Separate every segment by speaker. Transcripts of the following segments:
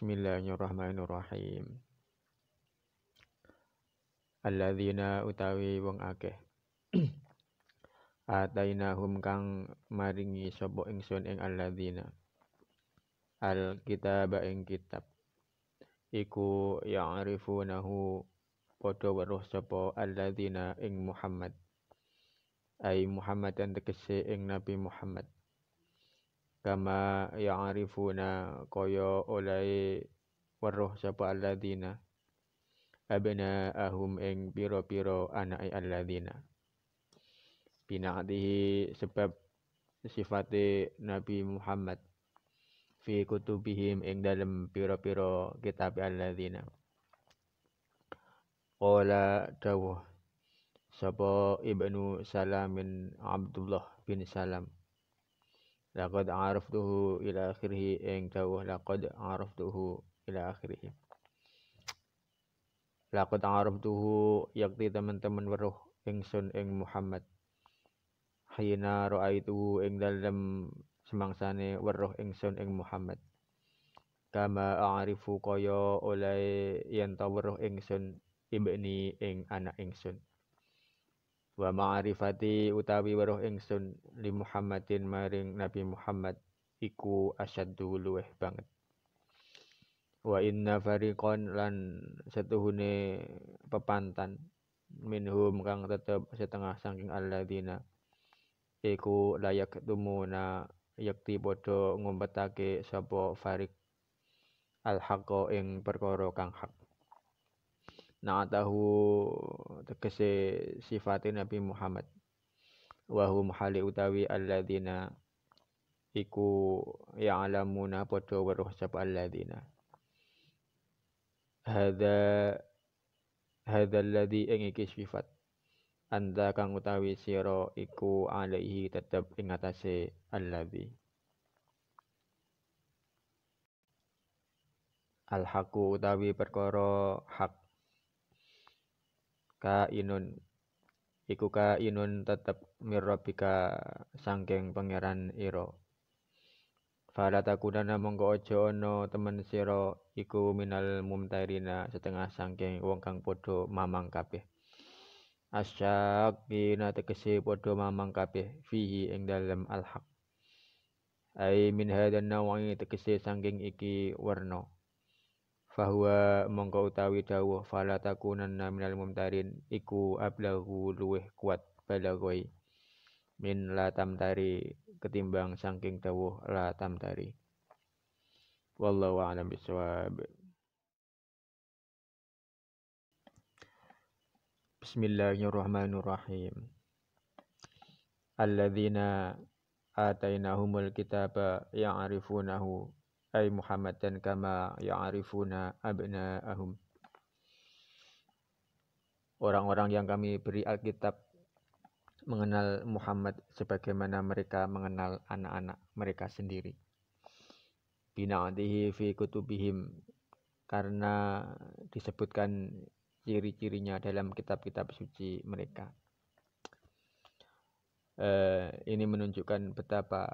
Speaker 1: Bismillahirrahmanirrahim. Alladzina utawi wong akeh. Atainahum kang maringi sapa ingsun ing alladzina. Alkitab ing kitab. Iku ya'rifunahu padha weruh sapa alladzina ing Muhammad. Ai Muhammadan tegese ing Nabi Muhammad kama yang ya'rifuna koyo oleh weruh sapa alladzina eng piro piro anak anake alladzina bina'dihi sebab sifate Nabi Muhammad fi kutubihim eng dalam piro piro kitab alladzina Qala dawuh sapa Ibnu salamin Abdullah bin Salam laqad araftuhu ila akhirih ing dawuh laqad araftuhu ila akhirih laqad araftuhu yakti teman-teman weruh ingsun ing Muhammad hayna ra'aituhu ing dalem semangsane weruh ingsun ing Muhammad kama a'rifu kaya oleh yen ta weruh ingsun ibni ing anak ingsun wa ma'rifati utawi weruh ingsun li Muhammadin maring Nabi Muhammad iku asyaddu luweh banget wa inna fariqon lan setuhune pepantan minhum kang tetep setengah saking alladzina iku layak tumuna yakti bodho ngumpetake sapa farik al ing perkara kang hak naatahu tegese sifate Nabi Muhammad wa hum hali utawi alladzina iku ya'lamuna padha weruh sapa alladzina hadza hadza alladzi ing iki sifat anda kang utawi siro iku alaihi tetep ingatase atase alladzi al utawi perkara hak inun iku inun tetep mirrabika sangking pangeran Iro. Fala takunana monggo aja ana temen sira iku minal mumtairina setengah sangking wong kang padha mamang kabeh. Asyaqina tegese padha mamang kabeh fihi ing dalem al-haq. Ai min hadan nawi tegese sangking iki warno bahwa mongko utawi dawuh fala takunanna minal mumtarin iku ablahu luweh kuat balagoi min la tamtari ketimbang saking dawuh la tamtari wallahu a'lam bisawab Bismillahirrahmanirrahim Alladzina atainahumul kitaba ya'rifunahu ay Muhammadan kama abna ahum Orang-orang yang kami beri Alkitab mengenal Muhammad sebagaimana mereka mengenal anak-anak mereka sendiri. Bina'atihi fi kutubihim karena disebutkan ciri-cirinya dalam kitab-kitab suci mereka. Eh, ini menunjukkan betapa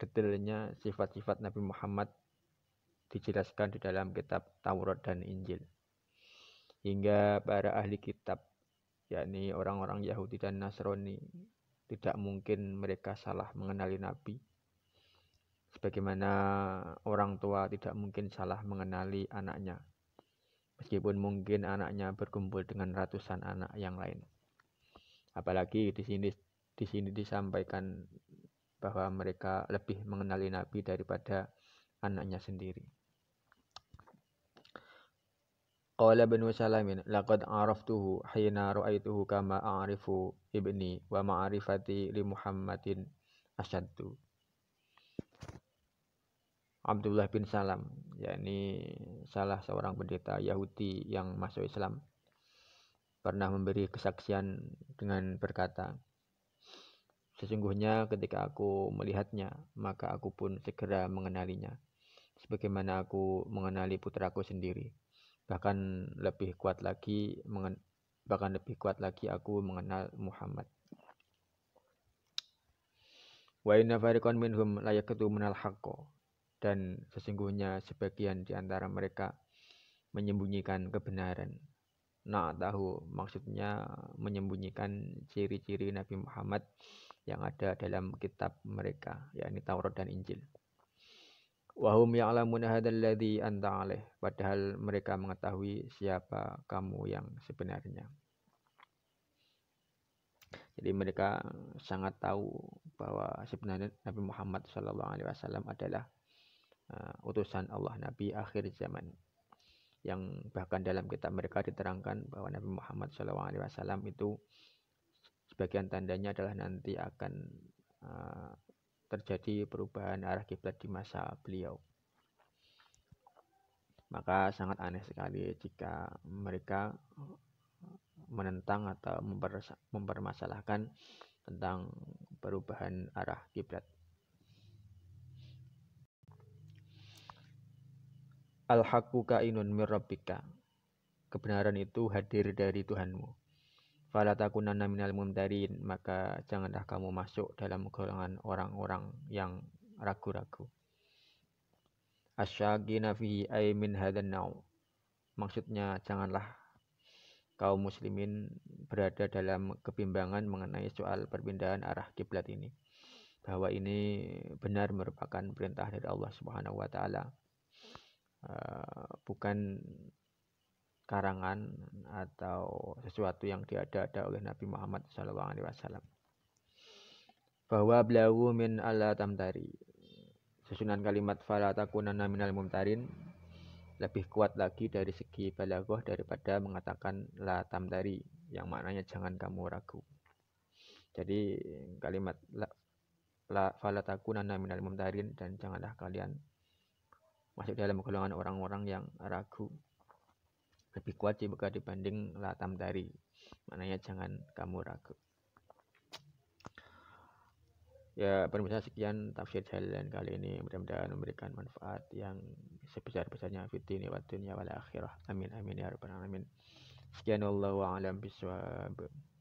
Speaker 1: detailnya sifat-sifat Nabi Muhammad dijelaskan di dalam kitab Taurat dan Injil. Hingga para ahli kitab, yakni orang-orang Yahudi dan Nasrani, tidak mungkin mereka salah mengenali Nabi. Sebagaimana orang tua tidak mungkin salah mengenali anaknya, meskipun mungkin anaknya berkumpul dengan ratusan anak yang lain. Apalagi di sini di sini disampaikan bahwa mereka lebih mengenali Nabi daripada anaknya sendiri. Qala Ibnu Salamin laqad araftuhu hina ra'aituhu kama a'rifu ibni wa ma'rifati li Muhammadin asyaddu. Abdullah bin Salam, yakni salah seorang pendeta Yahudi yang masuk Islam, pernah memberi kesaksian dengan berkata, Sesungguhnya ketika aku melihatnya, maka aku pun segera mengenalinya, sebagaimana aku mengenali putraku sendiri bahkan lebih kuat lagi bahkan lebih kuat lagi aku mengenal Muhammad wa inna fariqan minhum la haqqo dan sesungguhnya sebagian di antara mereka menyembunyikan kebenaran nah tahu maksudnya menyembunyikan ciri-ciri Nabi Muhammad yang ada dalam kitab mereka yakni Taurat dan Injil Wahum ya'lamuna hadzal ladzi anta alaih. Padahal mereka mengetahui siapa kamu yang sebenarnya. Jadi mereka sangat tahu bahwa sebenarnya Nabi Muhammad Shallallahu Alaihi Wasallam adalah uh, utusan Allah Nabi akhir zaman yang bahkan dalam kitab mereka diterangkan bahwa Nabi Muhammad Alaihi Wasallam itu sebagian tandanya adalah nanti akan uh, terjadi perubahan arah kiblat di masa beliau. Maka sangat aneh sekali jika mereka menentang atau mempermasalahkan tentang perubahan arah kiblat. Al-haqqu kainun mir rabbika. Kebenaran itu hadir dari Tuhanmu. Fala takunanna minal mumtarin, maka janganlah kamu masuk dalam golongan orang-orang yang ragu-ragu. Asyagina fihi ay Maksudnya janganlah kaum muslimin berada dalam kebimbangan mengenai soal perpindahan arah kiblat ini. Bahwa ini benar merupakan perintah dari Allah Subhanahu wa taala. Eh, bukan karangan atau sesuatu yang diada-ada oleh Nabi Muhammad SAW. Bahwa beliau min ala tamtari. Susunan kalimat fala takunana minal mumtarin lebih kuat lagi dari segi balagoh daripada mengatakan la tamtari yang maknanya jangan kamu ragu. Jadi kalimat la, la fala takunana minal mumtarin dan janganlah kalian masuk dalam golongan orang-orang yang ragu lebih kuat dibuka dibanding latam dari maknanya jangan kamu ragu ya pemirsa sekian tafsir jalan kali ini mudah-mudahan memberikan manfaat yang sebesar-besarnya fit ini waktunya dunia akhirah amin amin ya rabbal alamin sekian wallahu a'lam bishawab